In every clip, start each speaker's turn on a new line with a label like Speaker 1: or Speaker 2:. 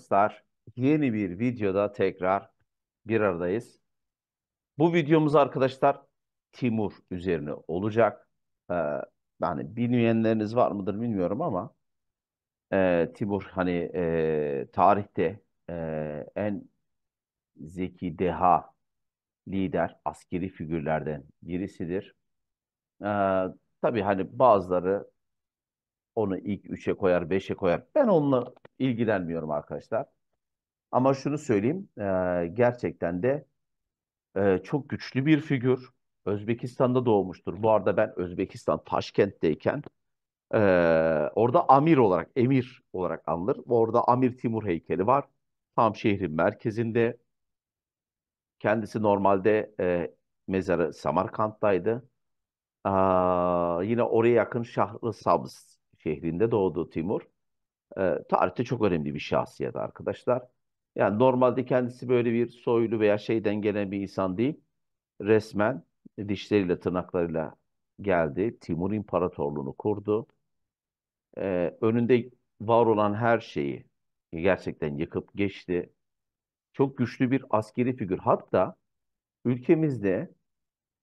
Speaker 1: Arkadaşlar Yeni bir videoda tekrar bir aradayız. Bu videomuz arkadaşlar Timur üzerine olacak. Ee, yani bilmeyenleriniz var mıdır bilmiyorum ama e, Timur hani e, tarihte e, en zeki, deha, lider, askeri figürlerden birisidir. Ee, tabii hani bazıları onu ilk 3'e koyar, 5'e koyar. Ben onunla ilgilenmiyorum arkadaşlar. Ama şunu söyleyeyim. E, gerçekten de e, çok güçlü bir figür. Özbekistan'da doğmuştur. Bu arada ben Özbekistan Taşkent'teyken e, orada amir olarak, emir olarak anılır. Orada Amir Timur heykeli var. Tam şehrin merkezinde. Kendisi normalde e, mezarı Samarkand'daydı. Ee, yine oraya yakın şahr Sabz şehrinde doğdu Timur. E, tarihte çok önemli bir şahsiyet arkadaşlar. Yani normalde kendisi böyle bir soylu veya şeyden gelen bir insan değil. Resmen dişleriyle tırnaklarıyla geldi. Timur İmparatorluğunu kurdu. E, önünde var olan her şeyi gerçekten yıkıp geçti. Çok güçlü bir askeri figür. Hatta ülkemizde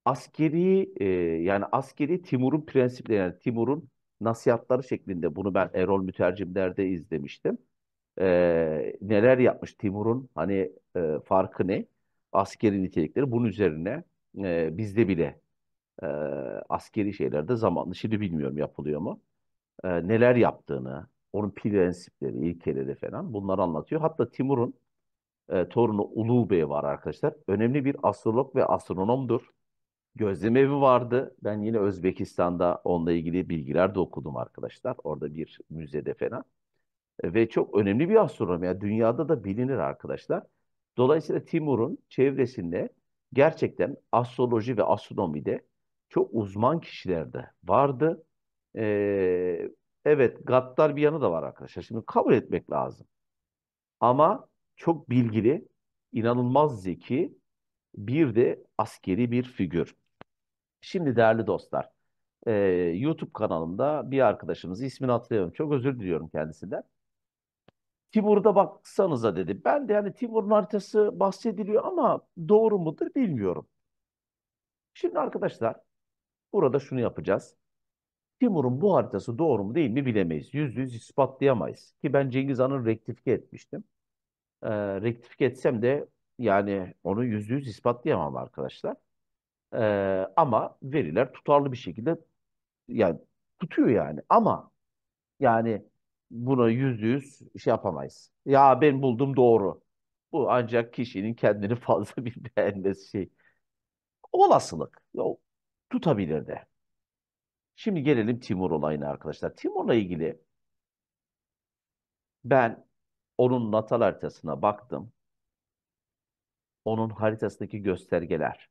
Speaker 1: askeri e, yani askeri Timur'un prensipleri yani Timur'un nasihatları şeklinde bunu ben Erol Mütercimler'de izlemiştim. Ee, neler yapmış Timur'un hani e, farkı ne? Askeri nitelikleri bunun üzerine e, bizde bile e, askeri şeylerde zamanlı şimdi bilmiyorum yapılıyor mu? E, neler yaptığını, onun prensipleri, ilkeleri falan bunları anlatıyor. Hatta Timur'un e, torunu Ulu Bey var arkadaşlar. Önemli bir astrolog ve astronomdur. Gözleme evi vardı. Ben yine Özbekistan'da onunla ilgili bilgiler de okudum arkadaşlar. Orada bir müzede falan. E, ve çok önemli bir astronom. Yani dünyada da bilinir arkadaşlar. Dolayısıyla Timur'un çevresinde gerçekten astroloji ve astronomide çok uzman kişiler de vardı. Ee, evet gaddar bir yanı da var arkadaşlar. Şimdi kabul etmek lazım. Ama çok bilgili, inanılmaz zeki, bir de askeri bir figür. Şimdi değerli dostlar, e, YouTube kanalımda bir arkadaşımız, ismini hatırlıyorum. çok özür diliyorum kendisinden. Timur'da baksanıza dedi. Ben de yani Timur'un haritası bahsediliyor ama doğru mudur bilmiyorum. Şimdi arkadaşlar, burada şunu yapacağız. Timur'un bu haritası doğru mu değil mi bilemeyiz. Yüz yüz ispatlayamayız. Ki ben Cengiz Han'ı rektifike etmiştim. E, rektifike etsem de yani onu yüz yüz ispatlayamam arkadaşlar. Ee, ama veriler tutarlı bir şekilde yani tutuyor yani. Ama yani buna yüzde yüz şey yapamayız. Ya ben buldum doğru. Bu ancak kişinin kendini fazla bir şey. Olasılık. Yok tutabilir de. Şimdi gelelim Timur olayına arkadaşlar. Timur'la ilgili ben onun natal haritasına baktım. Onun haritasındaki göstergeler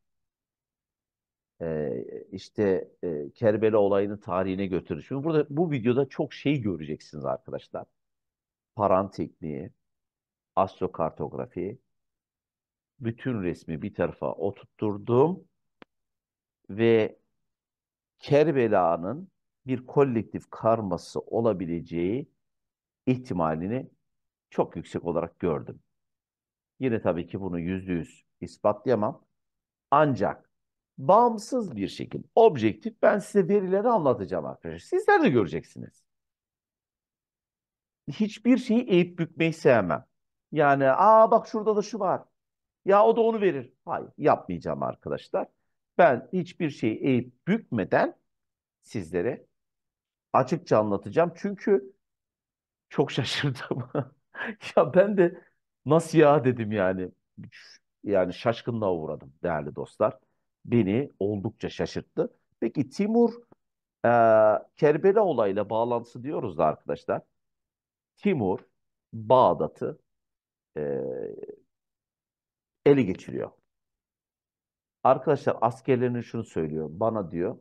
Speaker 1: e, işte e, Kerbela olayının tarihine götürür. Şimdi burada bu videoda çok şey göreceksiniz arkadaşlar. Paran tekniği, astrokartografi, bütün resmi bir tarafa oturtturdum ve Kerbela'nın bir kolektif karması olabileceği ihtimalini çok yüksek olarak gördüm. Yine tabii ki bunu yüzde yüz ispatlayamam. Ancak bağımsız bir şekilde, objektif ben size verileri anlatacağım arkadaşlar. Sizler de göreceksiniz. Hiçbir şeyi eğip bükmeyi sevmem. Yani aa bak şurada da şu var. Ya o da onu verir. Hayır yapmayacağım arkadaşlar. Ben hiçbir şeyi eğip bükmeden sizlere açıkça anlatacağım. Çünkü çok şaşırdım. ya ben de nasıl ya dedim yani. Yani şaşkınlığa uğradım değerli dostlar beni oldukça şaşırttı. Peki Timur e, Kerbela olayla bağlantısı diyoruz da arkadaşlar. Timur Bağdat'ı e, ele geçiriyor. Arkadaşlar askerlerine şunu söylüyor. Bana diyor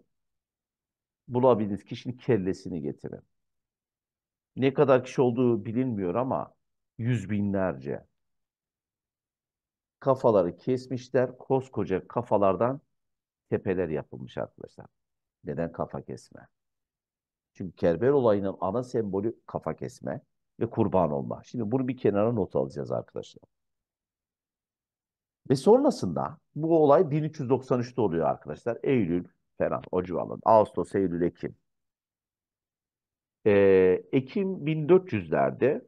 Speaker 1: bulabildiğiniz kişinin kellesini getirin. Ne kadar kişi olduğu bilinmiyor ama yüz binlerce. Kafaları kesmişler. Koskoca kafalardan tepeler yapılmış arkadaşlar. Neden kafa kesme? Çünkü Kerber olayının ana sembolü kafa kesme ve kurban olma. Şimdi bunu bir kenara not alacağız arkadaşlar. Ve sonrasında bu olay 1393'te oluyor arkadaşlar. Eylül falan o civarında. Ağustos, Eylül, Ekim. Ee, Ekim 1400'lerde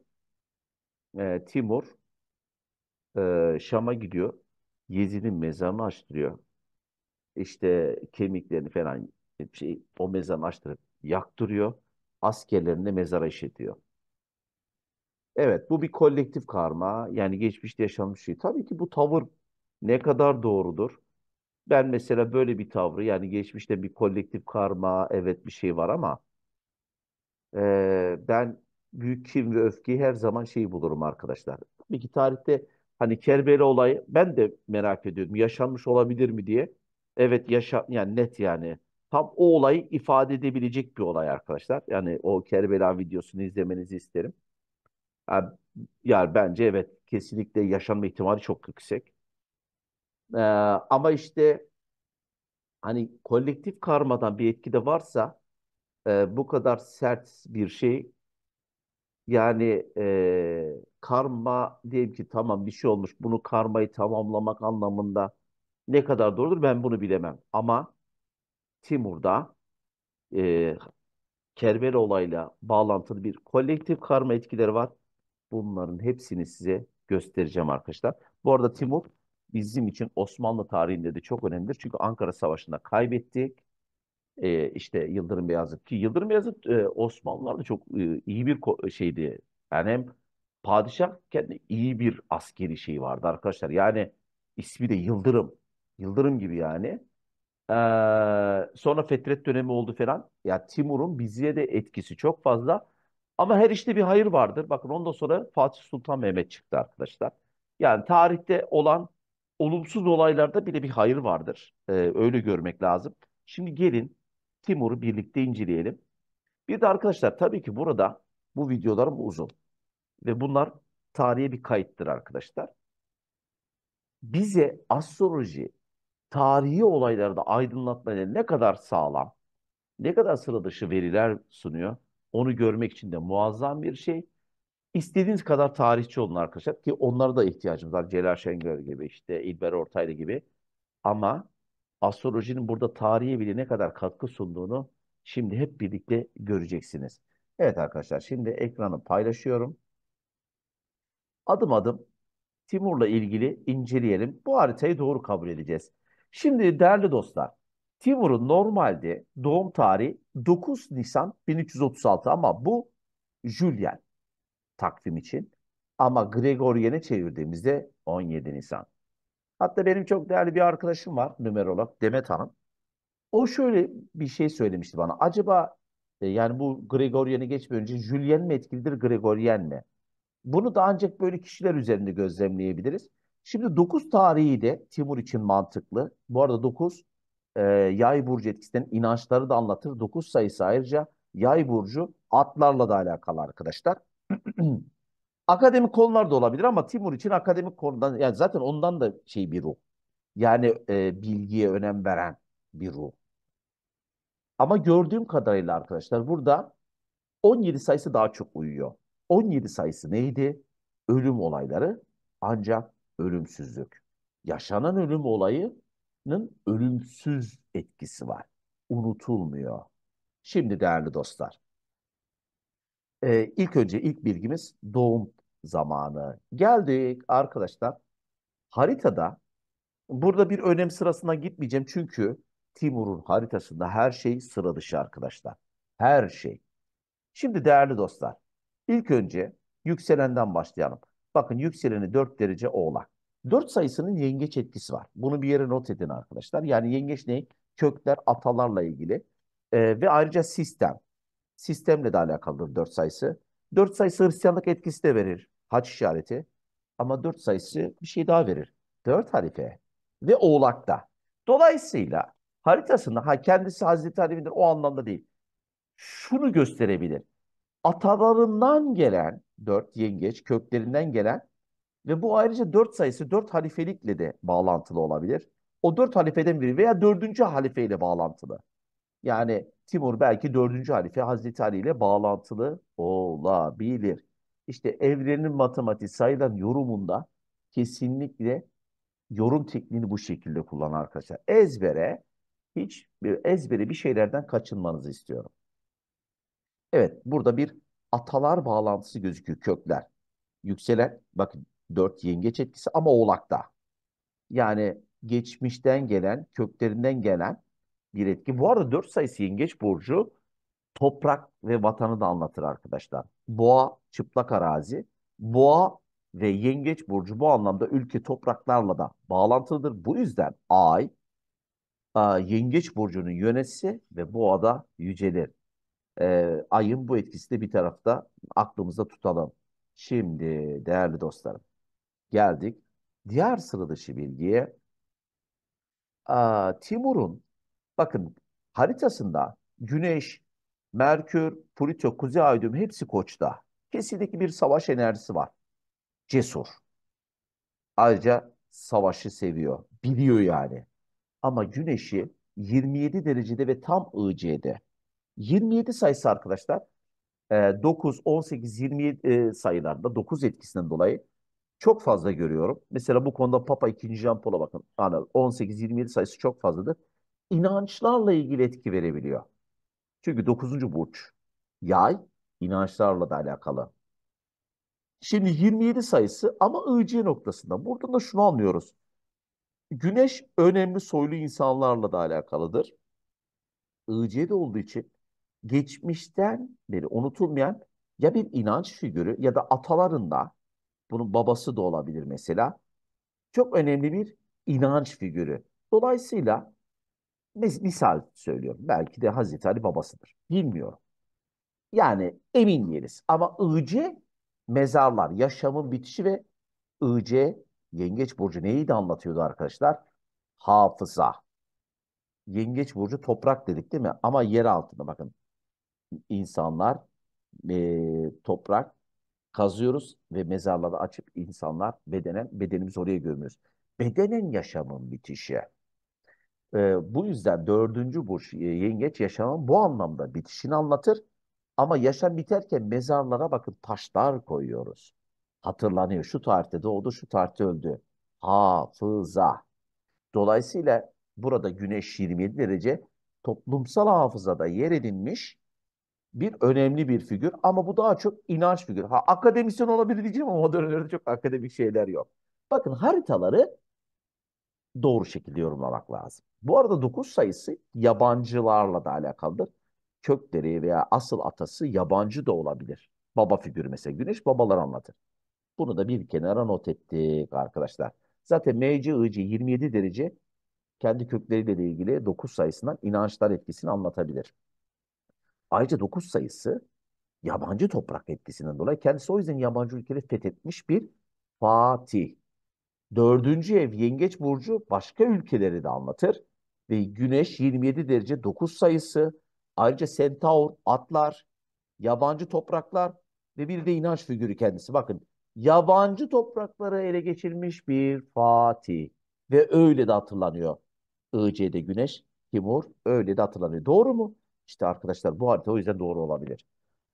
Speaker 1: e, Timur e, Şam'a gidiyor. Yezid'in mezarını açtırıyor işte kemiklerini falan şey, o mezarını açtırıp yaktırıyor. Askerlerini de mezara işletiyor. Evet bu bir kolektif karma yani geçmişte yaşanmış şey. Tabii ki bu tavır ne kadar doğrudur? Ben mesela böyle bir tavrı yani geçmişte bir kolektif karma evet bir şey var ama e, ben büyük kim ve öfkeyi her zaman şeyi bulurum arkadaşlar. Tabii ki tarihte hani kerbeli olayı ben de merak ediyorum yaşanmış olabilir mi diye. Evet yaşa yani net yani. Tam o olayı ifade edebilecek bir olay arkadaşlar. Yani o Kerbela videosunu izlemenizi isterim. Yani, yani bence evet kesinlikle yaşanma ihtimali çok yüksek. Ee, ama işte hani kolektif karmadan bir etki de varsa e, bu kadar sert bir şey yani e, karma diyelim ki tamam bir şey olmuş bunu karmayı tamamlamak anlamında ne kadar doğrudur ben bunu bilemem. Ama Timur'da e, Kerbela olayla bağlantılı bir kolektif karma etkileri var. Bunların hepsini size göstereceğim arkadaşlar. Bu arada Timur bizim için Osmanlı tarihinde de çok önemlidir. Çünkü Ankara Savaşı'nda kaybettik. E, işte Yıldırım Beyazıt ki Yıldırım Beyazıt e, Osmanlılar'da çok e, iyi bir şeydi. Yani hem padişah kendi iyi bir askeri şey vardı arkadaşlar. Yani ismi de Yıldırım. Yıldırım gibi yani. Ee, sonra Fetret dönemi oldu falan. Ya yani Timur'un biziye de etkisi çok fazla. Ama her işte bir hayır vardır. Bakın ondan sonra Fatih Sultan Mehmet çıktı arkadaşlar. Yani tarihte olan olumsuz olaylarda bile bir hayır vardır. Ee, öyle görmek lazım. Şimdi gelin Timur'u birlikte inceleyelim. Bir de arkadaşlar tabii ki burada bu videolarım uzun. Ve bunlar tarihe bir kayıttır arkadaşlar. Bize astroloji tarihi olaylarda aydınlatmaya ne kadar sağlam, ne kadar sıradışı veriler sunuyor onu görmek için de muazzam bir şey. İstediğiniz kadar tarihçi olun arkadaşlar ki onlara da ihtiyacımız var. Celal Şengör gibi işte İlber Ortaylı gibi. Ama astrolojinin burada tarihe bile ne kadar katkı sunduğunu şimdi hep birlikte göreceksiniz. Evet arkadaşlar şimdi ekranı paylaşıyorum. Adım adım Timur'la ilgili inceleyelim. Bu haritayı doğru kabul edeceğiz. Şimdi değerli dostlar, Timur'un normalde doğum tarihi 9 Nisan 1336 ama bu Julian takvim için. Ama Gregorian'e çevirdiğimizde 17 Nisan. Hatta benim çok değerli bir arkadaşım var, numerolog Demet Hanım. O şöyle bir şey söylemişti bana. Acaba e, yani bu Gregorian'ı geçmeden önce Julian mı etkilidir, Gregorian mi? Bunu da ancak böyle kişiler üzerinde gözlemleyebiliriz. Şimdi 9 tarihi de Timur için mantıklı. Bu arada 9 e, yay burcu etkisinden inançları da anlatır. 9 sayısı ayrıca yay burcu atlarla da alakalı arkadaşlar. akademik konular da olabilir ama Timur için akademik konudan yani zaten ondan da şey bir ruh. Yani e, bilgiye önem veren bir ruh. Ama gördüğüm kadarıyla arkadaşlar burada 17 sayısı daha çok uyuyor. 17 sayısı neydi? Ölüm olayları ancak ölümsüzlük. Yaşanan ölüm olayının ölümsüz etkisi var. Unutulmuyor. Şimdi değerli dostlar, e, ilk önce ilk bilgimiz doğum zamanı. Geldik arkadaşlar haritada burada bir önem sırasına gitmeyeceğim çünkü Timur'un haritasında her şey sıra dışı arkadaşlar. Her şey. Şimdi değerli dostlar ilk önce yükselenden başlayalım. Bakın yükseleni 4 derece oğlak. 4 sayısının yengeç etkisi var. Bunu bir yere not edin arkadaşlar. Yani yengeç ne? Kökler, atalarla ilgili. E, ve ayrıca sistem. Sistemle de alakalıdır 4 sayısı. 4 sayısı Hristiyanlık etkisi de verir. Haç işareti. Ama 4 sayısı bir şey daha verir. 4 harife ve oğlakta. Dolayısıyla haritasında ha kendisi Hazreti Ali'dir o anlamda değil. Şunu gösterebilir atalarından gelen dört yengeç köklerinden gelen ve bu ayrıca dört sayısı dört halifelikle de bağlantılı olabilir. O dört halifeden biri veya dördüncü halifeyle bağlantılı. Yani Timur belki dördüncü halife Hazreti Ali ile bağlantılı olabilir. İşte evrenin matematiği sayılan yorumunda kesinlikle yorum tekniğini bu şekilde kullan arkadaşlar. Ezbere hiç ezbere bir şeylerden kaçınmanızı istiyorum. Evet burada bir atalar bağlantısı gözüküyor kökler. Yükselen bakın dört yengeç etkisi ama oğlakta. Yani geçmişten gelen, köklerinden gelen bir etki. Bu arada dört sayısı yengeç burcu toprak ve vatanı da anlatır arkadaşlar. Boğa çıplak arazi. Boğa ve yengeç burcu bu anlamda ülke topraklarla da bağlantılıdır. Bu yüzden ay yengeç burcunun yönetisi ve da yücelir e, ayın bu etkisi de bir tarafta aklımızda tutalım. Şimdi değerli dostlarım geldik diğer sıra dışı bilgiye. Timur'un bakın haritasında Güneş, Merkür, Plüto, Kuzey Aydın hepsi Koç'ta. Kesinlikle bir savaş enerjisi var. Cesur. Ayrıca savaşı seviyor. Biliyor yani. Ama Güneş'i 27 derecede ve tam IC'de 27 sayısı arkadaşlar 9, 18, 27 sayılarda 9 etkisinden dolayı çok fazla görüyorum. Mesela bu konuda Papa 2. Jean Paul'a bakın. Yani 18-27 sayısı çok fazladır. İnançlarla ilgili etki verebiliyor. Çünkü 9. burç yay inançlarla da alakalı. Şimdi 27 sayısı ama IC noktasında. Buradan da şunu anlıyoruz. Güneş önemli soylu insanlarla da alakalıdır. IC'de olduğu için geçmişten beri unutulmayan ya bir inanç figürü ya da atalarında bunun babası da olabilir mesela. Çok önemli bir inanç figürü. Dolayısıyla misal söylüyorum. Belki de Hazreti Ali babasıdır. Bilmiyorum. Yani emin değiliz. Ama IC mezarlar, yaşamın bitişi ve IC Yengeç Burcu neyi de anlatıyordu arkadaşlar? Hafıza. Yengeç Burcu toprak dedik değil mi? Ama yer altında bakın insanlar e, toprak kazıyoruz ve mezarları açıp insanlar bedenen bedenimizi oraya gömüyoruz. Bedenen yaşamın bitişi. E, bu yüzden dördüncü burç e, yengeç yaşamın bu anlamda bitişini anlatır. Ama yaşam biterken mezarlara bakın taşlar koyuyoruz. Hatırlanıyor. Şu tarihte doğdu, şu tarihte öldü. Hafıza. Dolayısıyla burada güneş 27 derece toplumsal hafızada yer edinmiş bir önemli bir figür ama bu daha çok inanç figür. Ha akademisyen olabilir diyeceğim ama modernlerde çok akademik şeyler yok. Bakın haritaları doğru şekilde yorumlamak lazım. Bu arada 9 sayısı yabancılarla da alakalıdır. Kökleri veya asıl atası yabancı da olabilir. Baba figürü mesela güneş babalar anlatır. Bunu da bir kenara not ettik arkadaşlar. Zaten MC, IC 27 derece kendi kökleriyle ilgili 9 sayısından inançlar etkisini anlatabilir. Ayrıca 9 sayısı yabancı toprak etkisinden dolayı kendisi o yüzden yabancı ülkeleri fethetmiş bir Fatih. Dördüncü ev Yengeç Burcu başka ülkeleri de anlatır. Ve Güneş 27 derece 9 sayısı. Ayrıca Sentaur, atlar, yabancı topraklar ve bir de inanç figürü kendisi. Bakın yabancı topraklara ele geçirmiş bir Fatih. Ve öyle de hatırlanıyor. IC'de Güneş, Timur öyle de hatırlanıyor. Doğru mu? İşte arkadaşlar bu harita o yüzden doğru olabilir.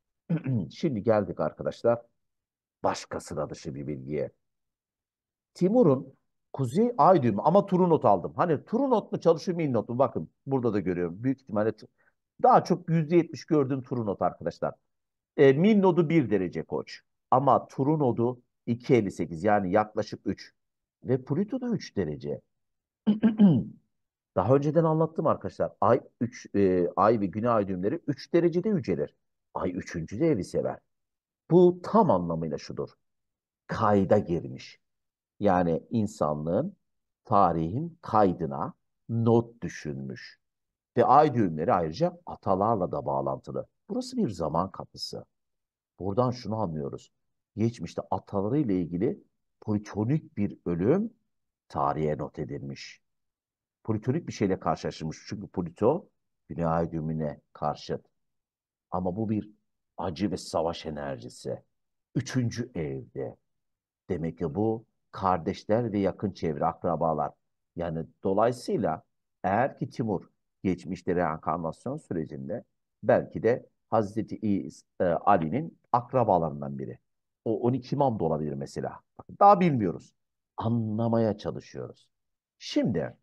Speaker 1: Şimdi geldik arkadaşlar başka sıra dışı bir bilgiye. Timur'un Kuzey Ay düğümü ama turu not aldım. Hani turu not mu çalışıyor mil not mu? Bakın burada da görüyorum. Büyük ihtimalle daha çok %70 gördüğüm turu not arkadaşlar. E, mil nodu 1 derece koç. Ama turu nodu 2.58 yani yaklaşık 3. Ve Plüto da 3 derece. Daha önceden anlattım arkadaşlar. Ay 3 e, ay ve güney ay düğümleri 3 derecede yücelir. Ay 3. evi sever. Bu tam anlamıyla şudur. Kayda girmiş. Yani insanlığın tarihin kaydına not düşünmüş. Ve ay düğümleri ayrıca atalarla da bağlantılı. Burası bir zaman kapısı. Buradan şunu anlıyoruz. Geçmişte atalarıyla ilgili poliçonik bir ölüm tarihe not edilmiş politonik bir şeyle karşılaşmış Çünkü polito dünya karşıt. Ama bu bir acı ve savaş enerjisi. Üçüncü evde. Demek ki bu kardeşler ve yakın çevre, akrabalar. Yani dolayısıyla eğer ki Timur geçmişte reenkarnasyon sürecinde belki de Hazreti e, Ali'nin akrabalarından biri. O 12 imam da olabilir mesela. Daha bilmiyoruz. Anlamaya çalışıyoruz. Şimdi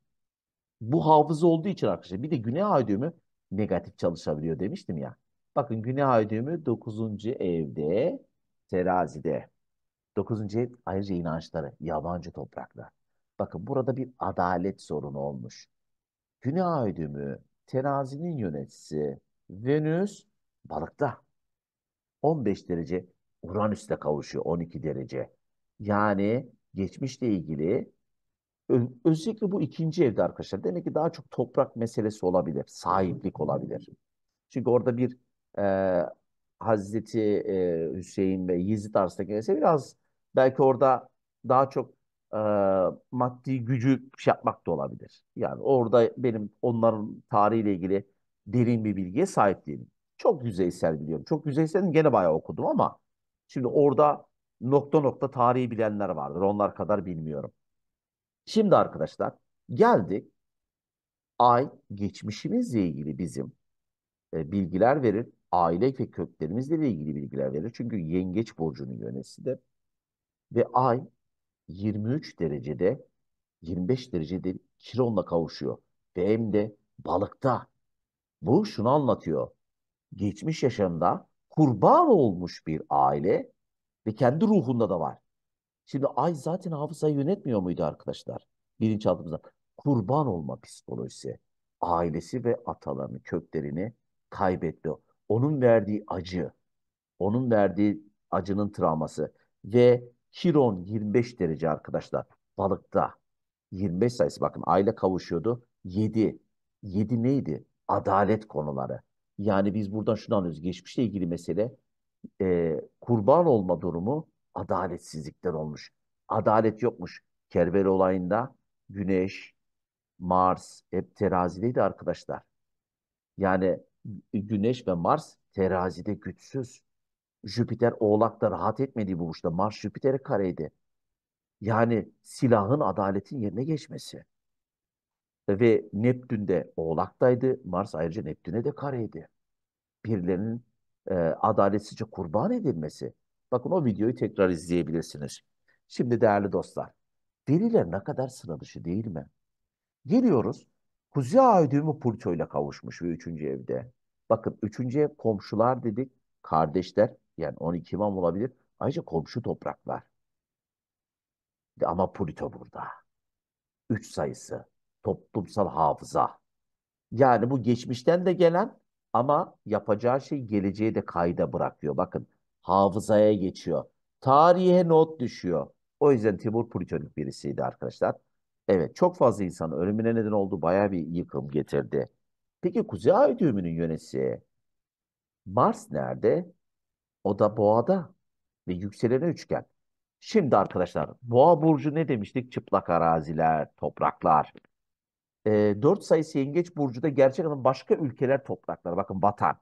Speaker 1: bu hafıza olduğu için arkadaşlar bir de günah ödümü negatif çalışabiliyor demiştim ya. Bakın günah ödümü 9. evde terazide. 9. ev ayrıca inançları yabancı topraklar. Bakın burada bir adalet sorunu olmuş. Günah ödümü terazinin yöneticisi Venüs balıkta. 15 derece Uranüs'te kavuşuyor 12 derece. Yani geçmişle ilgili Özellikle bu ikinci evde arkadaşlar. Demek ki daha çok toprak meselesi olabilir. Sahiplik olabilir. Çünkü orada bir e, Hazreti e, Hüseyin ve Yezid arasındaki mesele biraz belki orada daha çok e, maddi gücü şey yapmak da olabilir. Yani orada benim onların tarihiyle ilgili derin bir bilgiye sahip değilim. Çok yüzeysel biliyorum. Çok yüzeysel gene bayağı okudum ama şimdi orada nokta nokta tarihi bilenler vardır. Onlar kadar bilmiyorum. Şimdi arkadaşlar geldik. Ay geçmişimizle ilgili bizim e, bilgiler verir. Aile ve köklerimizle ilgili bilgiler verir. Çünkü yengeç burcunun yönesidir. Ve ay 23 derecede 25 derecede Kiron'la kavuşuyor. Ve hem de balıkta. Bu şunu anlatıyor. Geçmiş yaşamda kurban olmuş bir aile ve kendi ruhunda da var. Şimdi ay zaten hafızayı yönetmiyor muydu arkadaşlar? Bilinçaltımızda. Kurban olma psikolojisi. Ailesi ve atalarını, köklerini kaybetti. Onun verdiği acı, onun verdiği acının travması ve Kiron 25 derece arkadaşlar balıkta 25 sayısı bakın aile kavuşuyordu 7 7 neydi adalet konuları yani biz buradan şunu anlıyoruz geçmişle ilgili mesele e, kurban olma durumu Adaletsizlikler olmuş. Adalet yokmuş. Kerbel olayında Güneş, Mars hep terazideydi arkadaşlar. Yani Güneş ve Mars terazide güçsüz. Jüpiter oğlakta rahat etmediği bu burçta. Mars Jüpiter'e kareydi. Yani silahın adaletin yerine geçmesi. Ve Neptün de oğlaktaydı. Mars ayrıca Neptün'e de kareydi. Birilerinin e, adaletsizce kurban edilmesi. Bakın o videoyu tekrar izleyebilirsiniz. Şimdi değerli dostlar, veriler ne kadar sıra dışı değil mi? Geliyoruz, Kuzey Ay düğümü Plüto ile kavuşmuş ve üçüncü evde. Bakın üçüncü ev komşular dedik, kardeşler yani 12 imam olabilir. Ayrıca komşu topraklar. Ama Plüto burada. Üç sayısı, toplumsal hafıza. Yani bu geçmişten de gelen ama yapacağı şey geleceğe de kayda bırakıyor. Bakın hafızaya geçiyor. Tarihe not düşüyor. O yüzden Timur plütonik birisiydi arkadaşlar. Evet çok fazla insanın ölümüne neden oldu. Baya bir yıkım getirdi. Peki Kuzey Ay düğümünün yönesi Mars nerede? O da boğada ve yükselene üçgen. Şimdi arkadaşlar boğa burcu ne demiştik? Çıplak araziler, topraklar. E, ee, 4 sayısı yengeç burcu da gerçekten başka ülkeler toprakları. Bakın vatan.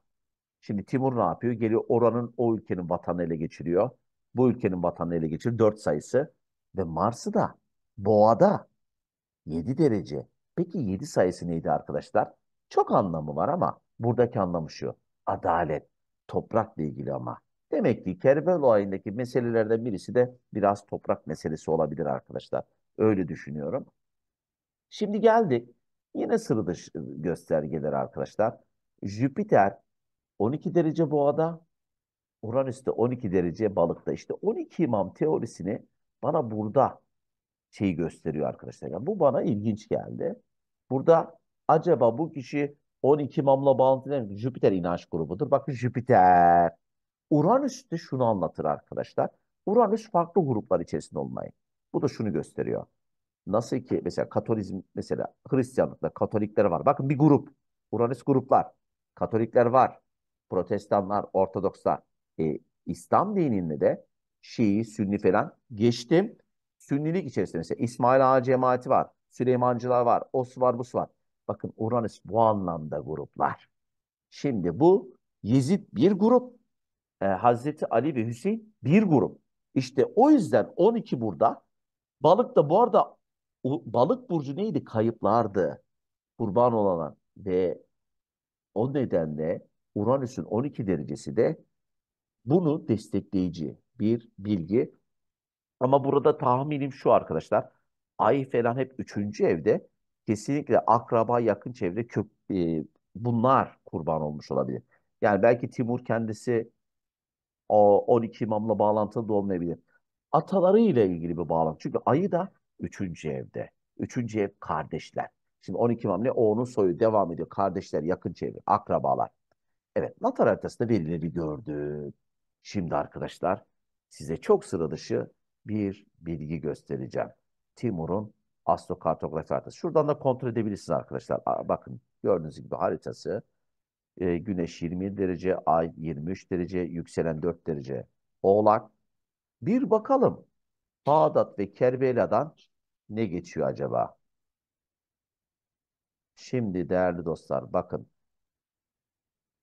Speaker 1: Şimdi Timur ne yapıyor? Geliyor oranın o ülkenin vatanı ele geçiriyor. Bu ülkenin vatanı ele geçiriyor. Dört sayısı. Ve Mars'ı da Boğa'da yedi derece. Peki yedi sayısı neydi arkadaşlar? Çok anlamı var ama buradaki anlamı şu. Adalet. Toprakla ilgili ama. Demek ki Kerbel olayındaki meselelerden birisi de biraz toprak meselesi olabilir arkadaşlar. Öyle düşünüyorum. Şimdi geldik. Yine sıra dışı göstergeler arkadaşlar. Jüpiter 12 derece boğada, Uranüs'te 12 derece balıkta. İşte 12 imam teorisini bana burada şeyi gösteriyor arkadaşlar. Yani bu bana ilginç geldi. Burada acaba bu kişi 12 imamla bağlantılı Jüpiter inanç grubudur. Bakın Jüpiter. Uranüs de şunu anlatır arkadaşlar. Uranüs farklı gruplar içerisinde olmayı. Bu da şunu gösteriyor. Nasıl ki mesela Katolizm mesela Hristiyanlıkta Katolikler var. Bakın bir grup. Uranüs gruplar. Katolikler var. Protestanlar, Ortodokslar. E, İslam dininde de Şii, Sünni falan geçtim. Sünnilik içerisinde mesela İsmail Ağa cemaati var. Süleymancılar var. Os var, bus var. Bakın Uranüs bu anlamda gruplar. Şimdi bu Yezid bir grup. E, Hazreti Ali ve Hüseyin bir grup. İşte o yüzden 12 burada. Balık da bu arada balık burcu neydi? Kayıplardı. Kurban olana ve o nedenle Uranüs'ün 12 derecesi de bunu destekleyici bir bilgi. Ama burada tahminim şu arkadaşlar. Ay falan hep üçüncü evde. Kesinlikle akraba, yakın çevre, kök, e, bunlar kurban olmuş olabilir. Yani belki Timur kendisi o 12 imamla bağlantılı da olmayabilir. Ataları ile ilgili bir bağlantı. Çünkü ayı da üçüncü evde. Üçüncü ev kardeşler. Şimdi 12 imam ne? O onun soyu devam ediyor. Kardeşler, yakın çevre, akrabalar. Evet, latar haritasında verileri gördük. Şimdi arkadaşlar size çok sıra dışı bir bilgi göstereceğim. Timur'un astrokartografi haritası. Şuradan da kontrol edebilirsiniz arkadaşlar. bakın gördüğünüz gibi haritası. E, güneş 20 derece, ay 23 derece, yükselen 4 derece. Oğlak. Bir bakalım Bağdat ve Kerbela'dan ne geçiyor acaba? Şimdi değerli dostlar bakın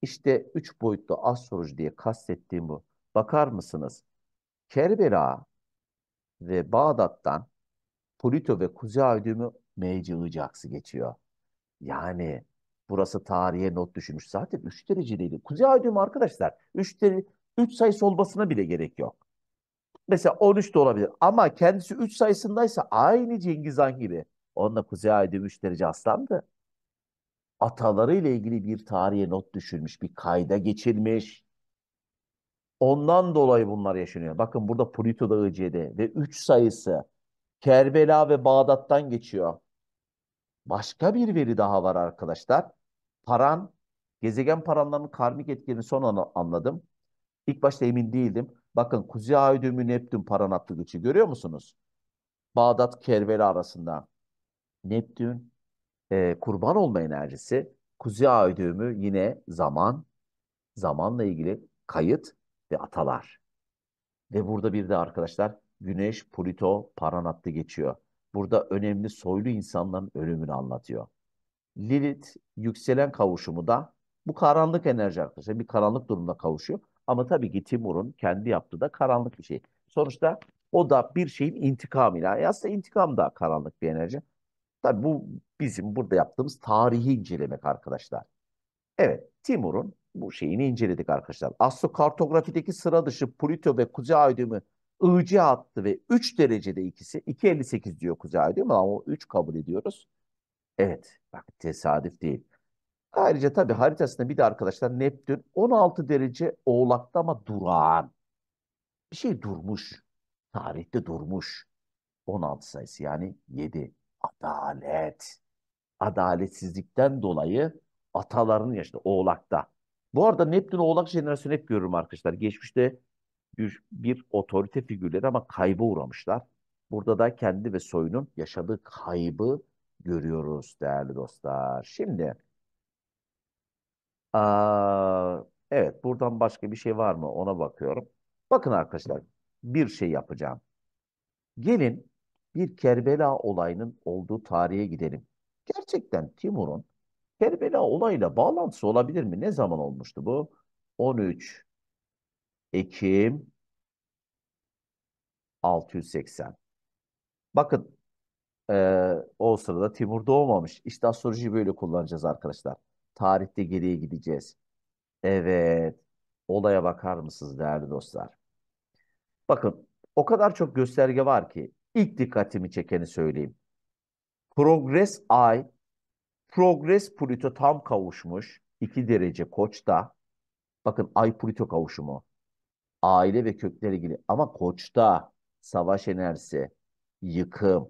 Speaker 1: işte üç boyutlu astroloji diye kastettiğim bu. Bakar mısınız? Kerbera ve Bağdat'tan Plüto ve Kuzey Aydın'ı düğümü MC geçiyor. Yani burası tarihe not düşmüş. Zaten 3 dereceliydi. Kuzey Aydın arkadaşlar 3 dere 3 sayısı olmasına bile gerek yok. Mesela 13 de olabilir ama kendisi 3 sayısındaysa aynı Cengiz Han gibi. Onunla Kuzey Aydın düğümü 3 derece aslandı atalarıyla ilgili bir tarihe not düşürmüş, bir kayda geçirmiş. Ondan dolayı bunlar yaşanıyor. Bakın burada da IC'de ve 3 sayısı Kerbela ve Bağdat'tan geçiyor. Başka bir veri daha var arkadaşlar. Paran, gezegen paranlarının karmik etkilerini son anladım. İlk başta emin değildim. Bakın Kuzey Ay düğümü Neptün paran hattı gücü görüyor musunuz? Bağdat Kerbela arasında. Neptün e, kurban olma enerjisi. Kuzey ay düğümü yine zaman, zamanla ilgili kayıt ve atalar. Ve burada bir de arkadaşlar Güneş, Plüto, Paranat'ta geçiyor. Burada önemli soylu insanların ölümünü anlatıyor. Lilith yükselen kavuşumu da bu karanlık enerji arkadaşlar. Bir karanlık durumda kavuşuyor. Ama tabii ki Timur'un kendi yaptığı da karanlık bir şey. Sonuçta o da bir şeyin intikamıyla. E aslında intikam da karanlık bir enerji. Tabii bu bizim burada yaptığımız tarihi incelemek arkadaşlar. Evet, Timur'un bu şeyini inceledik arkadaşlar. Astrokartografideki sıra dışı Plüto ve Kuzey Aydını düğümü IC hattı ve 3 derecede ikisi 2.58 diyor Kuzey Ay düğümü ama 3 kabul ediyoruz. Evet, bak tesadüf değil. Ayrıca tabii haritasında bir de arkadaşlar Neptün 16 derece oğlakta ama durağan. Bir şey durmuş. Tarihte durmuş. 16 sayısı yani 7. Adalet adaletsizlikten dolayı atalarının yaşadı Oğlak'ta. Bu arada Neptün Oğlak jenerasyonu hep görürüm arkadaşlar. Geçmişte bir, bir otorite figürleri ama kayba uğramışlar. Burada da kendi ve soyunun yaşadığı kaybı görüyoruz değerli dostlar. Şimdi aa, evet buradan başka bir şey var mı ona bakıyorum. Bakın arkadaşlar bir şey yapacağım. Gelin bir Kerbela olayının olduğu tarihe gidelim. Gerçekten Timur'un Kerbela olayla bağlantısı olabilir mi? Ne zaman olmuştu bu? 13 Ekim 680. Bakın e, o sırada Timur doğmamış. İşte astrolojiyi böyle kullanacağız arkadaşlar. Tarihte geriye gideceğiz. Evet. Olaya bakar mısınız değerli dostlar? Bakın o kadar çok gösterge var ki ilk dikkatimi çekeni söyleyeyim. Progress Ay, Progress Pluto tam kavuşmuş 2 derece Koç'ta. Bakın Ay Pluto kavuşumu. Aile ve kökleri ilgili ama Koç'ta savaş enerjisi, yıkım,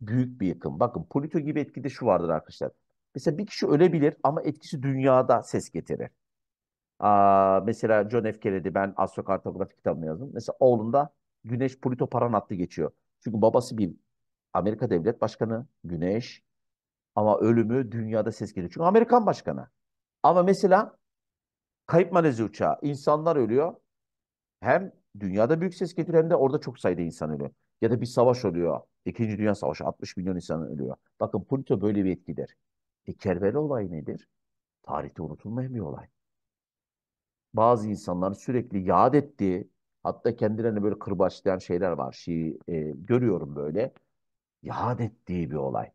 Speaker 1: büyük bir yıkım. Bakın Pluto gibi etkide şu vardır arkadaşlar. Mesela bir kişi ölebilir ama etkisi dünyada ses getirir. Aa, mesela John F. Kennedy ben astrokartografi kitabını yazdım. Mesela oğlunda Güneş Pluto Paranatlı geçiyor. Çünkü babası bir Amerika Devlet Başkanı Güneş ama ölümü dünyada ses geliyor. Çünkü Amerikan başkanı. Ama mesela kayıp Malezya uçağı insanlar ölüyor. Hem dünyada büyük ses getiriyor hem de orada çok sayıda insan ölüyor. Ya da bir savaş oluyor. İkinci Dünya Savaşı 60 milyon insan ölüyor. Bakın Pluto böyle bir etkidir. E Kerbela olayı nedir? Tarihte unutulmayan bir olay. Bazı insanların sürekli yad ettiği hatta kendilerine böyle kırbaçlayan şeyler var. Şii, e, görüyorum böyle yad ettiği bir olay.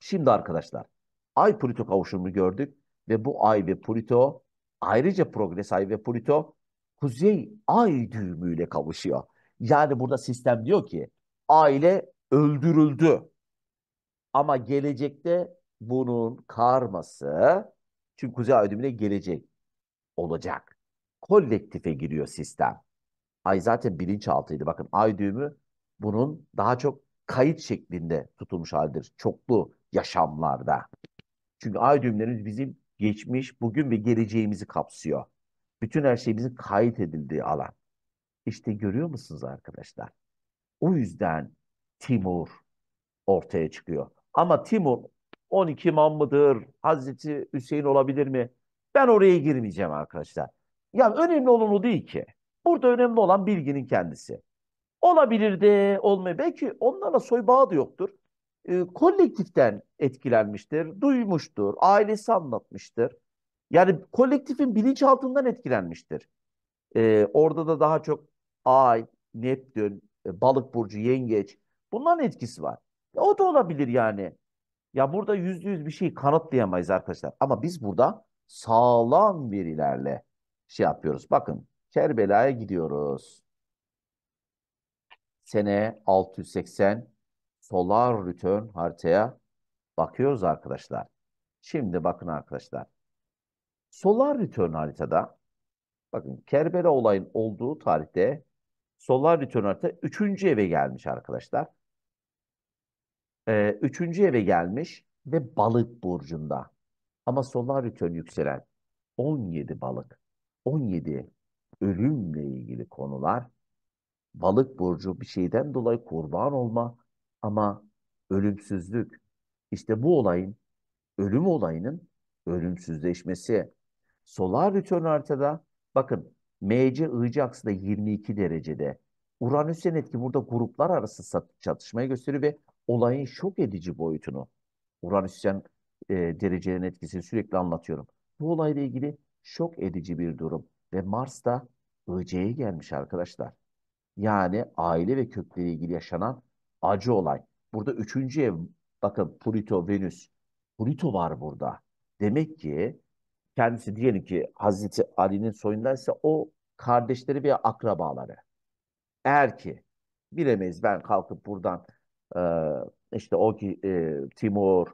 Speaker 1: Şimdi arkadaşlar Ay Plüto kavuşumunu gördük ve bu Ay ve Plüto ayrıca Progres Ay ve Plüto Kuzey Ay düğümüyle kavuşuyor. Yani burada sistem diyor ki aile öldürüldü. Ama gelecekte bunun karması çünkü Kuzey Ay düğümüne gelecek olacak. Kolektife giriyor sistem. Ay zaten bilinçaltıydı. Bakın ay düğümü bunun daha çok kayıt şeklinde tutulmuş haldir çoklu yaşamlarda. Çünkü ay düğümlerimiz bizim geçmiş, bugün ve geleceğimizi kapsıyor. Bütün her şeyimizin kayıt edildiği alan. İşte görüyor musunuz arkadaşlar? O yüzden Timur ortaya çıkıyor. Ama Timur 12 imam mıdır? Hazreti Hüseyin olabilir mi? Ben oraya girmeyeceğim arkadaşlar. Yani önemli olan o değil ki. Burada önemli olan bilginin kendisi. Olabilir de olmuyor. Belki onlarla soy bağı da yoktur. E, kolektiften etkilenmiştir, duymuştur, ailesi anlatmıştır. Yani kolektifin bilinçaltından etkilenmiştir. E, orada da daha çok ay, Neptün, e, balık burcu, yengeç bunların etkisi var. E, o da olabilir yani. Ya burada yüzde yüz bir şeyi kanıtlayamayız arkadaşlar. Ama biz burada sağlam verilerle şey yapıyoruz. Bakın Kerbela'ya gidiyoruz seneye 680 solar return haritaya bakıyoruz arkadaşlar. Şimdi bakın arkadaşlar. Solar return haritada bakın Kerbela olayın olduğu tarihte solar return harita 3. eve gelmiş arkadaşlar. Ee, eve gelmiş ve balık burcunda. Ama solar return yükselen 17 balık, 17 ölümle ilgili konular balık burcu bir şeyden dolayı kurban olma ama ölümsüzlük. İşte bu olayın, ölüm olayının ölümsüzleşmesi. Solar return haritada bakın MC IC da 22 derecede. Uranüs'ün etki burada gruplar arası çatışmayı gösteriyor ve olayın şok edici boyutunu Uranüs'ün e, derecelerin etkisini sürekli anlatıyorum. Bu olayla ilgili şok edici bir durum ve Mars da IC'ye gelmiş arkadaşlar. Yani aile ve kökleri ilgili yaşanan acı olay. Burada üçüncü ev, bakın Pluto, Venüs. Pluto var burada. Demek ki kendisi diyelim ki Hazreti Ali'nin soyundaysa o kardeşleri veya akrabaları. Eğer ki bilemeyiz ben kalkıp buradan e, işte o ki e, Timur,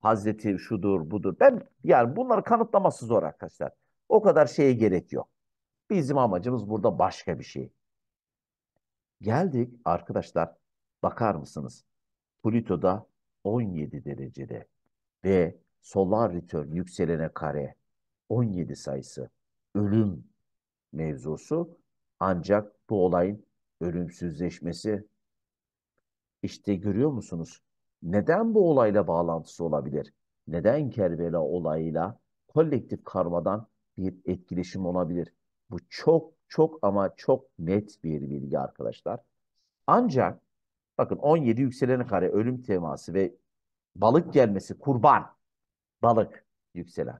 Speaker 1: Hazreti şudur budur. Ben yani bunları kanıtlaması zor arkadaşlar. O kadar şeye gerek yok. Bizim amacımız burada başka bir şey. Geldik arkadaşlar bakar mısınız? Plüto'da 17 derecede ve solar return yükselene kare 17 sayısı ölüm mevzusu ancak bu olayın ölümsüzleşmesi işte görüyor musunuz? Neden bu olayla bağlantısı olabilir? Neden Kerbela olayıyla kolektif karmadan bir etkileşim olabilir? Bu çok çok ama çok net bir bilgi arkadaşlar. Ancak bakın 17 yükselene kare ölüm teması ve balık gelmesi kurban. Balık yükselen.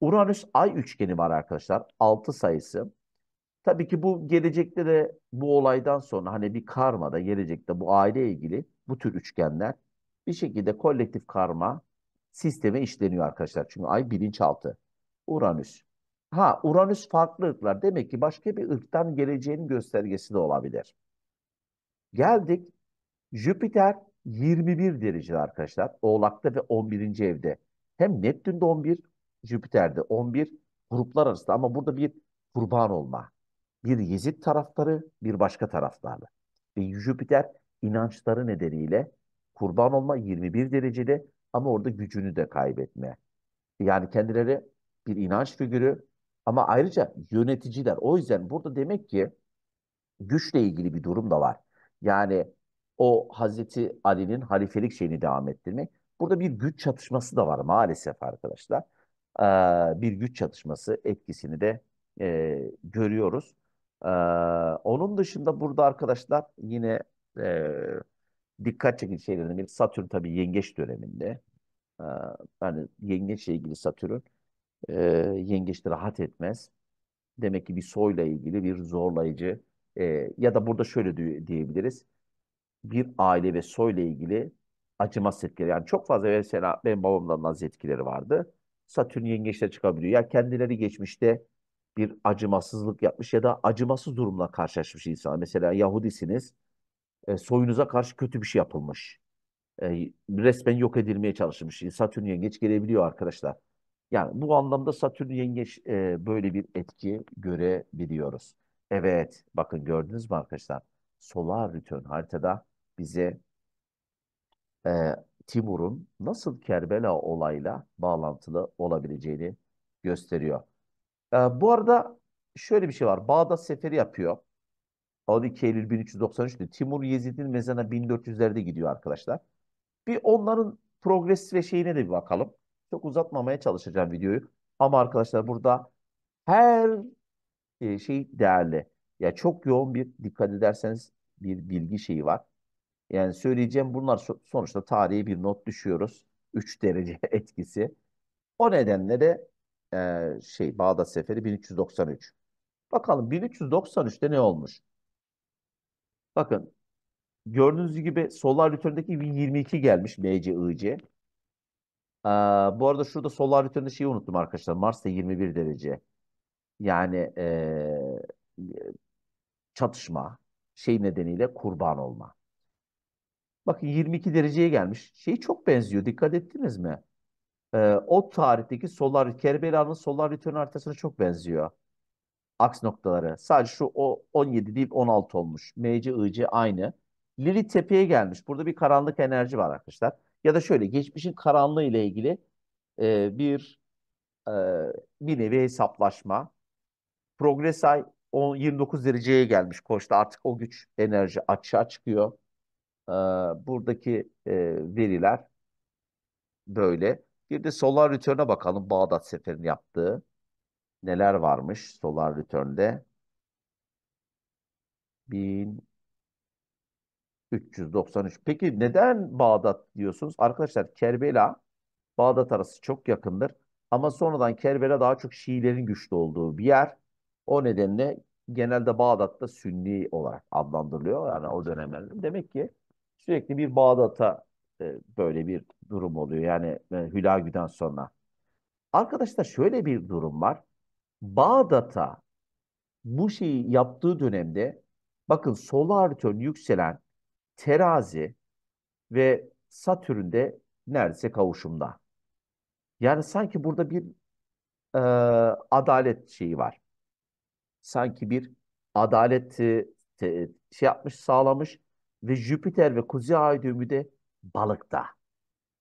Speaker 1: Uranüs ay üçgeni var arkadaşlar. 6 sayısı. Tabii ki bu gelecekte de bu olaydan sonra hani bir karma da gelecekte bu aile ilgili bu tür üçgenler bir şekilde kolektif karma sisteme işleniyor arkadaşlar. Çünkü ay bilinçaltı. Uranüs Ha Uranüs farklı ırklar. Demek ki başka bir ırktan geleceğinin göstergesi de olabilir. Geldik. Jüpiter 21 derecede arkadaşlar. Oğlak'ta ve 11. evde. Hem Neptün'de 11, Jüpiter'de 11 gruplar arasında ama burada bir kurban olma. Bir Yezid tarafları, bir başka taraflarla. Ve Jüpiter inançları nedeniyle kurban olma 21 derecede ama orada gücünü de kaybetme. Yani kendileri bir inanç figürü ama ayrıca yöneticiler. O yüzden burada demek ki güçle ilgili bir durum da var. Yani o Hazreti Ali'nin halifelik şeyini devam ettirmek. Burada bir güç çatışması da var maalesef arkadaşlar. Ee, bir güç çatışması etkisini de e, görüyoruz. Ee, onun dışında burada arkadaşlar yine e, dikkat çekici şeylerden bir Satürn tabii yengeç döneminde. Ee, yani yengeçle ilgili Satürn e, yengeç de rahat etmez. Demek ki bir soyla ilgili bir zorlayıcı e, ya da burada şöyle diyebiliriz. Bir aile ve soyla ilgili acımasız etkileri. Yani çok fazla mesela benim babamdan naz etkileri vardı. Satürn yengeçle çıkabiliyor. Ya kendileri geçmişte bir acımasızlık yapmış ya da acımasız durumla karşılaşmış insan. Mesela Yahudisiniz, e, soyunuza karşı kötü bir şey yapılmış. E, resmen yok edilmeye çalışılmış. Satürn yengeç gelebiliyor arkadaşlar. Yani bu anlamda Satürn yengeç e, böyle bir etki görebiliyoruz. Evet, bakın gördünüz mü arkadaşlar? Solar return haritada bize e, Timur'un nasıl Kerbela olayla bağlantılı olabileceğini gösteriyor. E, bu arada şöyle bir şey var. Bağdat seferi yapıyor. 12 Eylül 1393'te Timur Yezid'in mezarına 1400'lerde gidiyor arkadaşlar. Bir onların progresi ve şeyine de bir bakalım. Çok uzatmamaya çalışacağım videoyu. Ama arkadaşlar burada her e, şey değerli. Ya yani çok yoğun bir dikkat ederseniz bir bilgi şeyi var. Yani söyleyeceğim bunlar sonuçta tarihi bir not düşüyoruz. 3 derece etkisi. O nedenle de e, şey Bağdat Seferi 1393. Bakalım 1393'te ne olmuş? Bakın gördüğünüz gibi Solar Return'daki 1022 gelmiş BC IC. Ee, bu arada şurada solar returnu şeyi unuttum arkadaşlar. Mars'ta 21 derece. Yani ee, çatışma şey nedeniyle kurban olma. Bakın 22 dereceye gelmiş. Şey çok benziyor. Dikkat ettiniz mi? Ee, o tarihteki solar Kerbela'nın solar returnu haritasına çok benziyor. Aks noktaları. Sadece şu o 17 değil 16 olmuş. MC, IC aynı. Lili tepeye gelmiş. Burada bir karanlık enerji var arkadaşlar. Ya da şöyle geçmişin karanlığı ile ilgili e, bir e, bir nevi hesaplaşma. Progresay 10, 29 dereceye gelmiş koçta artık o güç enerji açığa çıkıyor. E, buradaki e, veriler böyle. Bir de Solar Return'a bakalım Bağdat seferini yaptığı. Neler varmış Solar Return'de? Bin, 393. Peki neden Bağdat diyorsunuz? Arkadaşlar Kerbela Bağdat arası çok yakındır. Ama sonradan Kerbela daha çok Şiilerin güçlü olduğu bir yer. O nedenle genelde Bağdat'ta Sünni olarak adlandırılıyor. Yani o dönemlerde. Demek ki sürekli bir Bağdat'a e, böyle bir durum oluyor. Yani e, Hülagü'den sonra. Arkadaşlar şöyle bir durum var. Bağdat'a bu şeyi yaptığı dönemde bakın solar tön yükselen terazi ve Satürn de neredeyse kavuşumda. Yani sanki burada bir e, adalet şeyi var. Sanki bir adalet te, şey yapmış, sağlamış ve Jüpiter ve Kuzey Ay düğümü de balıkta.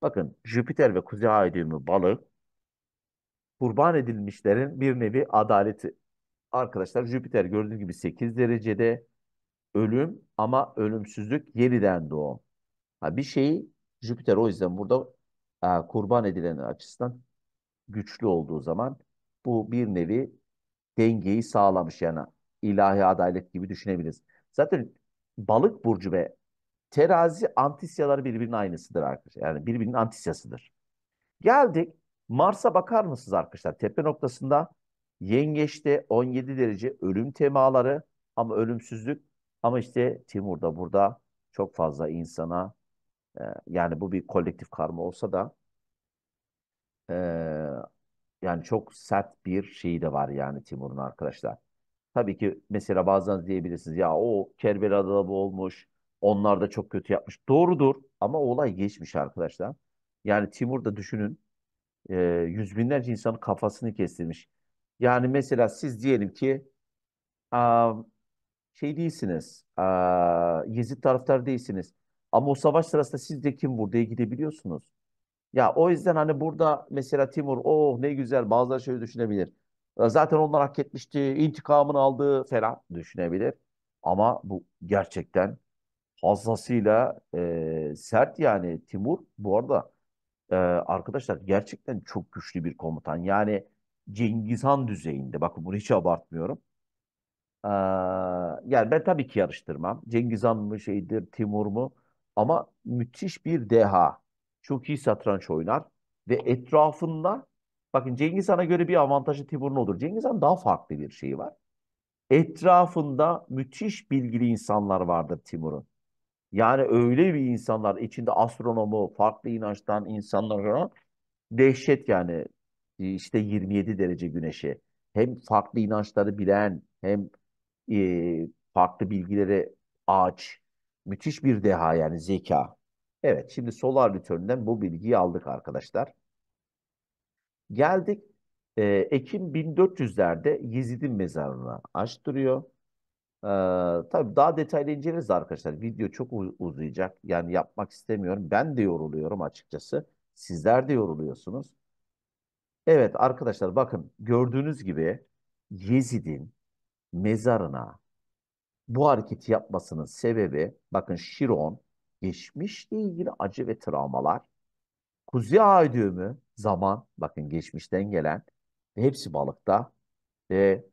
Speaker 1: Bakın Jüpiter ve Kuzey Ay düğümü balık kurban edilmişlerin bir nevi adaleti. Arkadaşlar Jüpiter gördüğünüz gibi 8 derecede, ölüm ama ölümsüzlük yeniden doğum. Ha, bir şeyi Jüpiter o yüzden burada e, kurban edilen açısından güçlü olduğu zaman bu bir nevi dengeyi sağlamış yani ilahi adalet gibi düşünebiliriz. Zaten balık burcu ve terazi antisyalar birbirinin aynısıdır arkadaşlar. Yani birbirinin antisyasıdır. Geldik Mars'a bakar mısınız arkadaşlar? Tepe noktasında yengeçte 17 derece ölüm temaları ama ölümsüzlük ama işte Timur da burada çok fazla insana e, yani bu bir kolektif karma olsa da e, yani çok sert bir şeyi de var yani Timur'un arkadaşlar. Tabii ki mesela bazen diyebilirsiniz ya o Kerbela'da da bu olmuş. Onlar da çok kötü yapmış. Doğrudur ama olay geçmiş arkadaşlar. Yani Timur da düşünün e, yüz binlerce insanın kafasını kestirmiş. Yani mesela siz diyelim ki a, şey değilsiniz. E, Yezid taraftar değilsiniz. Ama o savaş sırasında siz de kim buraya gidebiliyorsunuz. Ya o yüzden hani burada mesela Timur oh ne güzel bazıları şöyle düşünebilir. Zaten onlar hak etmişti, intikamını aldı falan düşünebilir. Ama bu gerçekten fazlasıyla e, sert yani Timur bu arada e, arkadaşlar gerçekten çok güçlü bir komutan. Yani Cengiz Han düzeyinde bakın bunu hiç abartmıyorum. Ee, yani ben tabii ki yarıştırmam. Cengiz Han mı şeydir, Timur mu? Ama müthiş bir deha. Çok iyi satranç oynar. Ve etrafında bakın Cengiz Han'a göre bir avantajı Timur'un olur. Cengiz Han daha farklı bir şeyi var. Etrafında müthiş bilgili insanlar vardır Timur'un. Yani öyle bir insanlar içinde astronomu, farklı inançtan insanlar olan dehşet yani işte 27 derece güneşi. Hem farklı inançları bilen hem e, farklı bilgilere ağaç. Müthiş bir deha yani zeka. Evet şimdi solar return'den bu bilgiyi aldık arkadaşlar. Geldik e, Ekim 1400'lerde Yezid'in mezarına açtırıyor. Ee, tabii daha detaylı inceleriz arkadaşlar. Video çok uzayacak. Yani yapmak istemiyorum. Ben de yoruluyorum açıkçası. Sizler de yoruluyorsunuz. Evet arkadaşlar bakın gördüğünüz gibi Yezid'in mezarına bu hareketi yapmasının sebebi bakın Şiron geçmişle ilgili acı ve travmalar, Kuzey Ay düğümü zaman bakın geçmişten gelen hepsi balıkta ve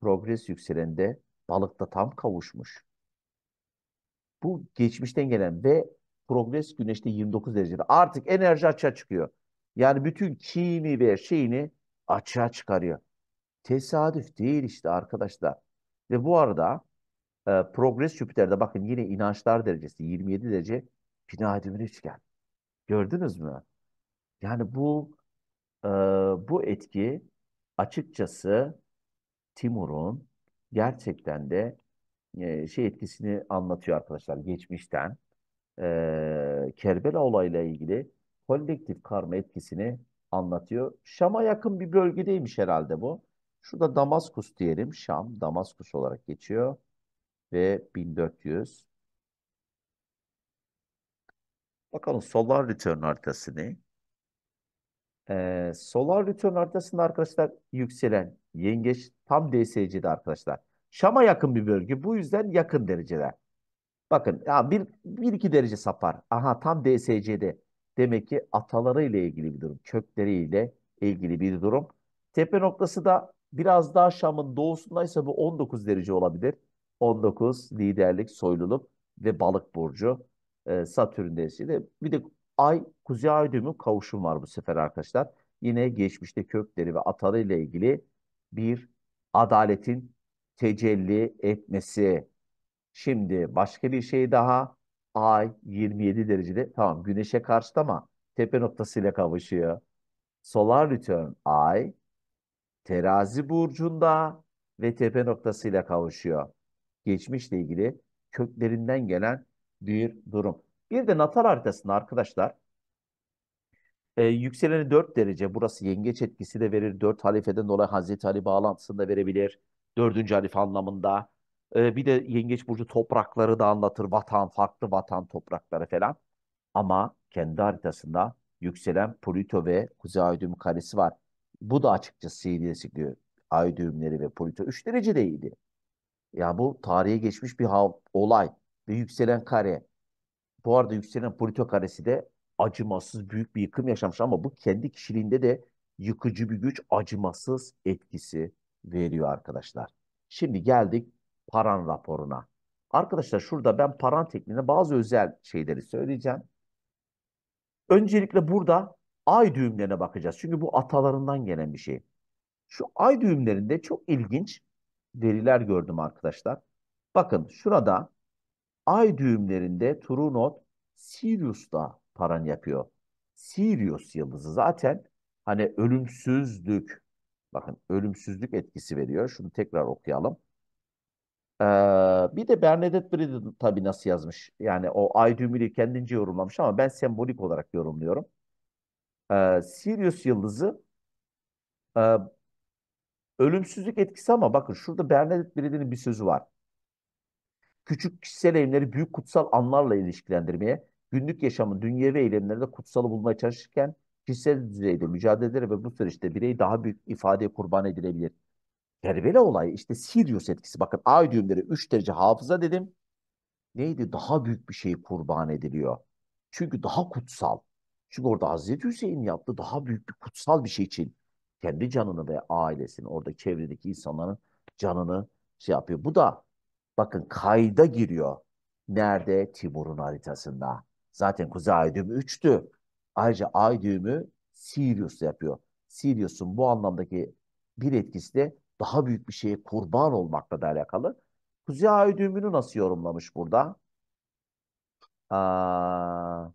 Speaker 1: progres yükselende balıkta tam kavuşmuş. Bu geçmişten gelen ve progres güneşte 29 derecede artık enerji açığa çıkıyor. Yani bütün kini ve şeyini açığa çıkarıyor. Tesadüf değil işte arkadaşlar. Ve bu arada e, progres Jüpiter'de bakın yine inançlar derecesi 27 derece bina üçgen. Gördünüz mü? Yani bu e, bu etki açıkçası Timur'un gerçekten de e, şey etkisini anlatıyor arkadaşlar geçmişten. E, Kerbela olayla ilgili kolektif karma etkisini anlatıyor. Şam'a yakın bir bölgedeymiş herhalde bu. Şurada Damaskus diyelim. Şam, Damaskus olarak geçiyor. Ve 1400. Bakalım Solar Return haritasını. Ee, Solar Return haritasında arkadaşlar yükselen yengeç tam DSC'de arkadaşlar. Şam'a yakın bir bölge. Bu yüzden yakın dereceler. Bakın ya bir, bir iki derece sapar. Aha tam DSC'de. Demek ki ataları ile ilgili bir durum. kökleri ile ilgili bir durum. Tepe noktası da Biraz daha Şam'ın doğusundaysa bu 19 derece olabilir. 19 liderlik, soyluluk ve balık burcu e, Satürn derecesiyle. Bir de ay, kuzey ay düğümü kavuşum var bu sefer arkadaşlar. Yine geçmişte kökleri ve atarı ile ilgili bir adaletin tecelli etmesi. Şimdi başka bir şey daha. Ay 27 derecede tamam güneşe karşıt ama tepe noktasıyla kavuşuyor. Solar return ay terazi burcunda ve tepe noktasıyla kavuşuyor. Geçmişle ilgili köklerinden gelen bir durum. Bir de natal haritasında arkadaşlar e, yükseleni 4 derece burası yengeç etkisi de verir. 4 halifeden dolayı Hazreti Ali bağlantısını da verebilir. 4. halife anlamında. E, bir de yengeç burcu toprakları da anlatır. Vatan, farklı vatan toprakları falan. Ama kendi haritasında yükselen Plüto ve Kuzey Aydın karesi var. Bu da açıkçası CDS'i diyor. Ay düğümleri ve polito 3 derece Ya bu tarihe geçmiş bir hav olay ve yükselen kare. Bu arada yükselen polito karesi de acımasız büyük bir yıkım yaşamış ama bu kendi kişiliğinde de yıkıcı bir güç acımasız etkisi veriyor arkadaşlar. Şimdi geldik paran raporuna. Arkadaşlar şurada ben paran tekniğine bazı özel şeyleri söyleyeceğim. Öncelikle burada ay düğümlerine bakacağız. Çünkü bu atalarından gelen bir şey. Şu ay düğümlerinde çok ilginç veriler gördüm arkadaşlar. Bakın şurada ay düğümlerinde true not Sirius'ta paran yapıyor. Sirius yıldızı zaten hani ölümsüzlük bakın ölümsüzlük etkisi veriyor. Şunu tekrar okuyalım. Ee, bir de Bernadette Britten tabii nasıl yazmış. Yani o ay düğümüyle kendince yorumlamış ama ben sembolik olarak yorumluyorum e, Sirius yıldızı e, ölümsüzlük etkisi ama bakın şurada Bernadette Brady'nin bir sözü var. Küçük kişisel eylemleri büyük kutsal anlarla ilişkilendirmeye, günlük yaşamın dünyevi eylemlerinde kutsalı bulmaya çalışırken kişisel düzeyde mücadele eder ve bu süreçte birey daha büyük ifadeye kurban edilebilir. Kerbela olay işte Sirius etkisi. Bakın ay düğümleri 3 derece hafıza dedim. Neydi? Daha büyük bir şey kurban ediliyor. Çünkü daha kutsal. Çünkü orada Hazreti Hüseyin yaptı daha büyük bir kutsal bir şey için kendi canını ve ailesini orada çevredeki insanların canını şey yapıyor. Bu da bakın kayda giriyor. Nerede? Timur'un haritasında. Zaten Kuzey Ay düğümü 3'tü. Ayrıca Ay düğümü Sirius yapıyor. Sirius'un bu anlamdaki bir etkisi de daha büyük bir şeye kurban olmakla da alakalı. Kuzey Ay düğümünü nasıl yorumlamış burada? Aa,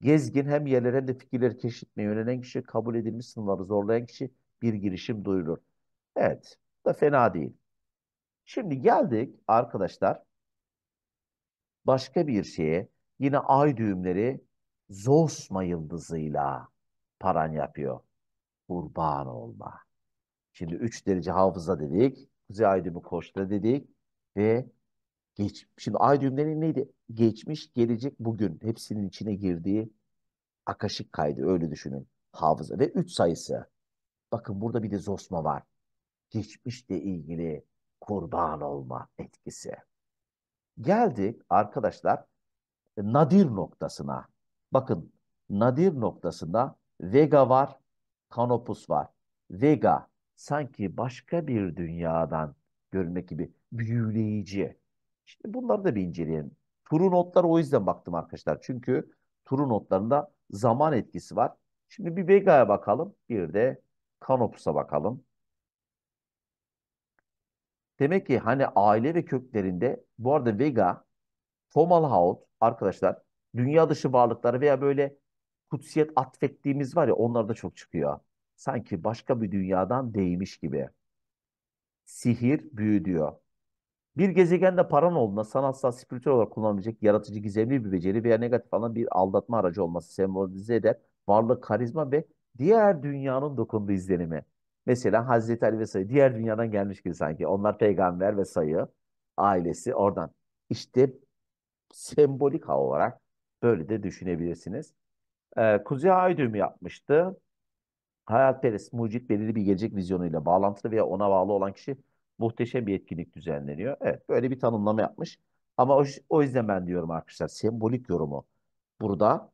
Speaker 1: Gezgin hem yerler hem de fikirleri keşfetmeye yönelen kişi, kabul edilmiş sınırları zorlayan kişi bir girişim duyulur. Evet, bu da fena değil. Şimdi geldik arkadaşlar başka bir şeye. Yine ay düğümleri Zosma yıldızıyla paran yapıyor. Kurban olma. Şimdi 3 derece hafıza dedik. Kuzey ay düğümü koçta dedik. Ve Geç, şimdi ay düğümleri neydi? Geçmiş, gelecek, bugün. Hepsinin içine girdiği akaşik kaydı öyle düşünün. Hafıza ve üç sayısı. Bakın burada bir de zosma var. Geçmişle ilgili kurban olma etkisi. Geldik arkadaşlar nadir noktasına. Bakın nadir noktasında Vega var, Canopus var. Vega sanki başka bir dünyadan görünmek gibi büyüleyici, Şimdi bunları da bir inceleyelim. Turu notlar o yüzden baktım arkadaşlar. Çünkü turu notlarında zaman etkisi var. Şimdi bir Vega'ya bakalım. Bir de Canopus'a bakalım. Demek ki hani aile ve köklerinde bu arada Vega, Fomalhaut arkadaşlar dünya dışı varlıkları veya böyle kutsiyet atfettiğimiz var ya onlar da çok çıkıyor. Sanki başka bir dünyadan değmiş gibi. Sihir büyü diyor. Bir gezegende paran olduğunda sanatsal, spiritüel olarak kullanılabilecek yaratıcı, gizemli bir beceri veya negatif alan bir aldatma aracı olması sembolize eder. Varlık, karizma ve diğer dünyanın dokunduğu izlenimi. Mesela Hazreti Ali ve Sayı diğer dünyadan gelmiş gibi sanki. Onlar peygamber ve Sayı ailesi oradan. İşte sembolik hava olarak böyle de düşünebilirsiniz. Ee, Kuzey Ay düğümü yapmıştı. Hayatperest, mucit belirli bir gelecek vizyonuyla bağlantılı veya ona bağlı olan kişi muhteşem bir etkinlik düzenleniyor. Evet böyle bir tanımlama yapmış. Ama o, o yüzden ben diyorum arkadaşlar sembolik yorumu. Burada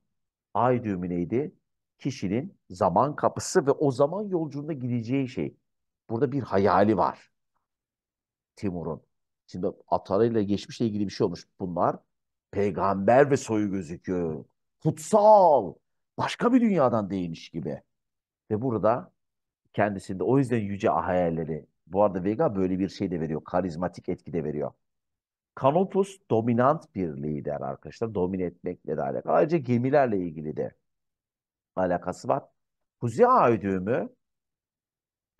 Speaker 1: ay düğümü neydi? Kişinin zaman kapısı ve o zaman yolculuğunda gideceği şey. Burada bir hayali var. Timur'un. Şimdi atarıyla geçmişle ilgili bir şey olmuş. Bunlar peygamber ve soyu gözüküyor. Kutsal. Başka bir dünyadan değmiş gibi. Ve burada kendisinde o yüzden yüce hayalleri bu arada Vega böyle bir şey de veriyor. Karizmatik etki de veriyor. Canopus dominant bir lider arkadaşlar. Domine etmekle de alakalı. Ayrıca gemilerle ilgili de alakası var. Kuzey Ay düğümü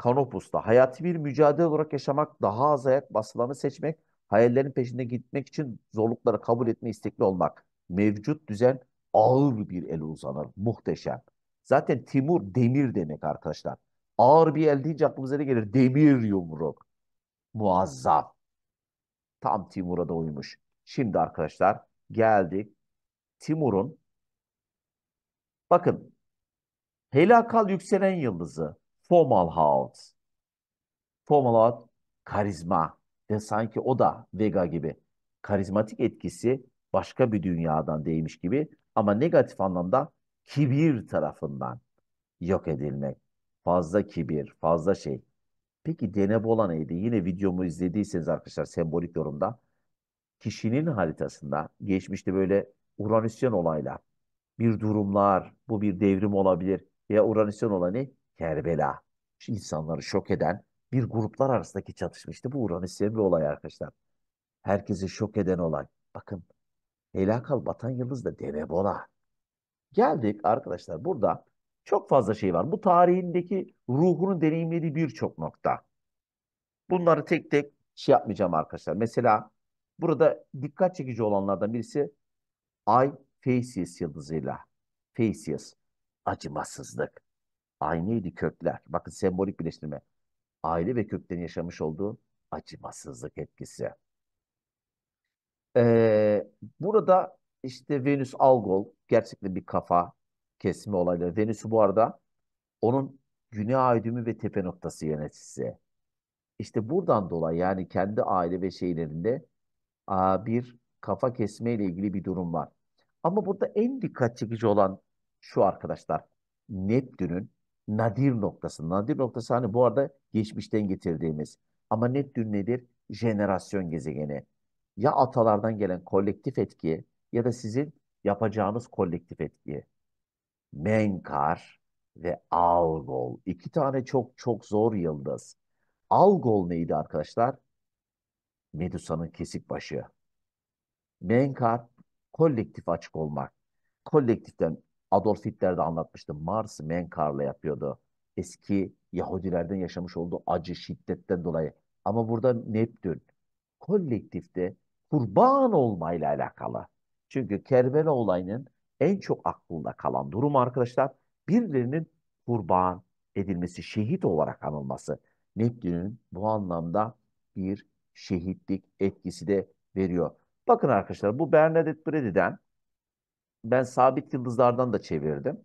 Speaker 1: Canopus'ta hayati bir mücadele olarak yaşamak, daha az ayak basılanı seçmek, hayallerin peşinde gitmek için zorlukları kabul etme istekli olmak. Mevcut düzen ağır bir el uzanır. Muhteşem. Zaten Timur demir demek arkadaşlar. Ağır bir el deyince aklımıza ne gelir? Demir yumruk. Muazzam. Tam Timur'a da uymuş. Şimdi arkadaşlar geldik Timur'un bakın helakal yükselen yıldızı formal formal Fomalhaut karizma de sanki o da Vega gibi karizmatik etkisi başka bir dünyadan değmiş gibi ama negatif anlamda kibir tarafından yok edilmek. Fazla kibir, fazla şey. Peki denebola neydi? Yine videomu izlediyseniz arkadaşlar sembolik yorumda. Kişinin haritasında geçmişte böyle Uranüsyen olayla bir durumlar, bu bir devrim olabilir. Ya Uranüsyen olanı ne? Kerbela. Şu insanları şok eden bir gruplar arasındaki çatışma. İşte bu Uranüsyen bir olay arkadaşlar. Herkesi şok eden olay. Bakın helakal batan yıldız da denebola. Geldik arkadaşlar burada çok fazla şey var. Bu tarihindeki ruhunu deneyimlediği birçok nokta. Bunları tek tek şey yapmayacağım arkadaşlar. Mesela burada dikkat çekici olanlardan birisi Ay Faces yıldızıyla. Faces. Acımasızlık. Aynıydı kökler. Bakın sembolik birleştirme. Aile ve köklerin yaşamış olduğu acımasızlık etkisi. Ee, burada işte Venüs Algol gerçekten bir kafa kesme olayları. Venüs'ü bu arada onun güney aydümü ve tepe noktası yöneticisi. İşte buradan dolayı yani kendi aile ve şeylerinde bir kafa kesme ile ilgili bir durum var. Ama burada en dikkat çekici olan şu arkadaşlar. Neptün'ün nadir noktası. Nadir noktası hani bu arada geçmişten getirdiğimiz. Ama Neptün nedir? Jenerasyon gezegeni. Ya atalardan gelen kolektif etki ya da sizin yapacağınız kolektif etki. Menkar ve Algol. İki tane çok çok zor yıldız. Algol neydi arkadaşlar? Medusa'nın kesik başı. Menkar kolektif açık olmak. Kolektiften Adolf Hitler'de anlatmıştım. Mars Menkar'la yapıyordu. Eski Yahudilerden yaşamış olduğu acı şiddetten dolayı. Ama burada Neptün kolektifte kurban olmayla alakalı. Çünkü Kerbela olayının en çok aklında kalan durum arkadaşlar birilerinin kurban edilmesi, şehit olarak anılması. Neptün'ün bu anlamda bir şehitlik etkisi de veriyor. Bakın arkadaşlar bu Bernadette Brady'den ben sabit yıldızlardan da çevirdim.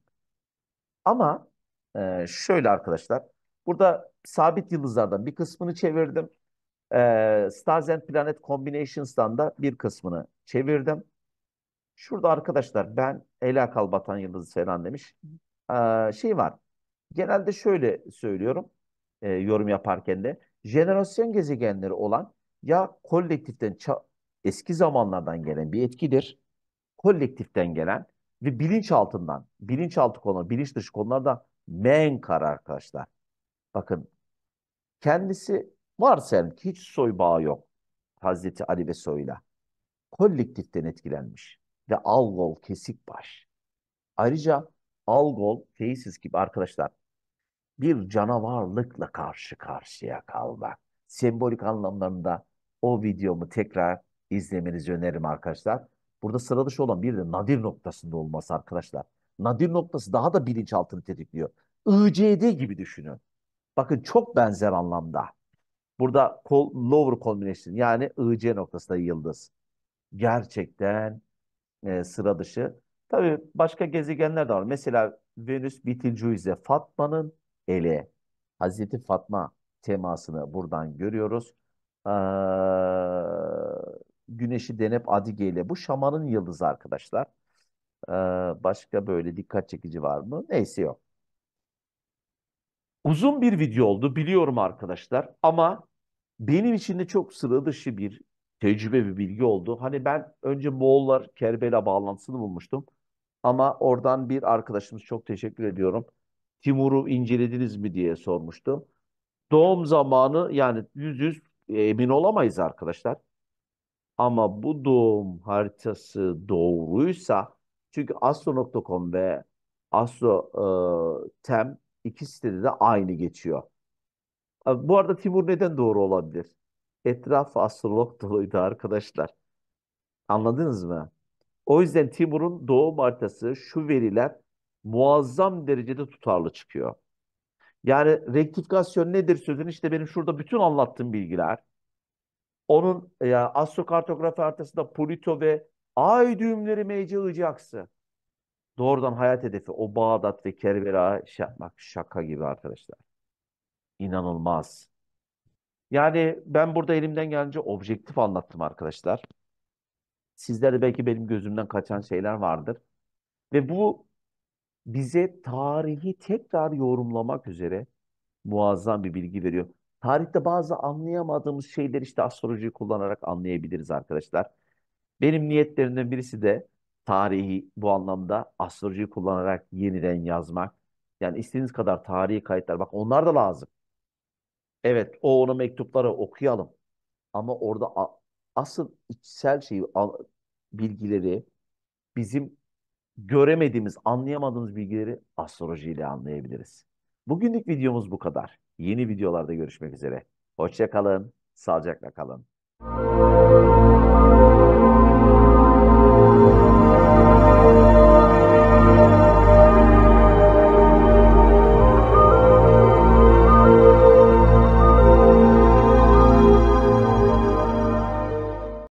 Speaker 1: Ama e, şöyle arkadaşlar burada sabit yıldızlardan bir kısmını çevirdim. E, Stars and Planet Combinations'tan da bir kısmını çevirdim. Şurada arkadaşlar ben Ela Kalbatan Yıldızı falan demiş. Ee, şey var. Genelde şöyle söylüyorum e, yorum yaparken de. Jenerasyon gezegenleri olan ya kolektiften eski zamanlardan gelen bir etkidir. Kolektiften gelen ve bilinç altından, bilinç altı konular, bilinç dışı konularda menkar arkadaşlar. Bakın kendisi varsayalım ki hiç soy bağı yok. Hazreti Ali ve soyla. Kolektiften etkilenmiş ve Algol baş. Ayrıca Algol Feysiz gibi arkadaşlar bir canavarlıkla karşı karşıya kalmak. Sembolik anlamlarında o videomu tekrar izlemenizi öneririm arkadaşlar. Burada sıra dışı olan bir de nadir noktasında olması arkadaşlar. Nadir noktası daha da bilinçaltını tetikliyor. ICD gibi düşünün. Bakın çok benzer anlamda. Burada kol, lower combination yani IC noktasında yıldız. Gerçekten e, sıra dışı. Tabii başka gezegenler de var. Mesela Venüs Betelgeuse Fatma'nın ele Hazreti Fatma temasını buradan görüyoruz. Ee, güneşi denep Adige ile bu şamanın yıldızı arkadaşlar. Ee, başka böyle dikkat çekici var mı? Neyse yok. Uzun bir video oldu biliyorum arkadaşlar ama benim için de çok sıra dışı bir tecrübe bir bilgi oldu. Hani ben önce Moğollar Kerbela bağlantısını bulmuştum. Ama oradan bir arkadaşımız çok teşekkür ediyorum. Timur'u incelediniz mi diye sormuştu. Doğum zamanı yani yüz yüz e, emin olamayız arkadaşlar. Ama bu doğum haritası doğruysa çünkü astro.com ve astro e, tem iki sitede de aynı geçiyor. E, bu arada Timur neden doğru olabilir? Etrafı astrolog doluydu arkadaşlar. Anladınız mı? O yüzden Timur'un doğum haritası şu veriler muazzam derecede tutarlı çıkıyor. Yani rektifikasyon nedir sözün işte benim şurada bütün anlattığım bilgiler. Onun yani astrokartografi haritasında Pluto ve Ay düğümleri MC Icaksı. Doğrudan hayat hedefi o Bağdat ve Kerbera'ya şey yapmak şaka gibi arkadaşlar. İnanılmaz. Yani ben burada elimden gelince objektif anlattım arkadaşlar. Sizlerde belki benim gözümden kaçan şeyler vardır. Ve bu bize tarihi tekrar yorumlamak üzere muazzam bir bilgi veriyor. Tarihte bazı anlayamadığımız şeyler işte astrolojiyi kullanarak anlayabiliriz arkadaşlar. Benim niyetlerimden birisi de tarihi bu anlamda astrolojiyi kullanarak yeniden yazmak. Yani istediğiniz kadar tarihi kayıtlar. Bak onlar da lazım. Evet o onun mektupları okuyalım. Ama orada asıl içsel şeyi, bilgileri, bizim göremediğimiz, anlayamadığımız bilgileri astrolojiyle anlayabiliriz. Bugünlük videomuz bu kadar. Yeni videolarda görüşmek üzere. Hoşçakalın, sağlıcakla kalın. Müzik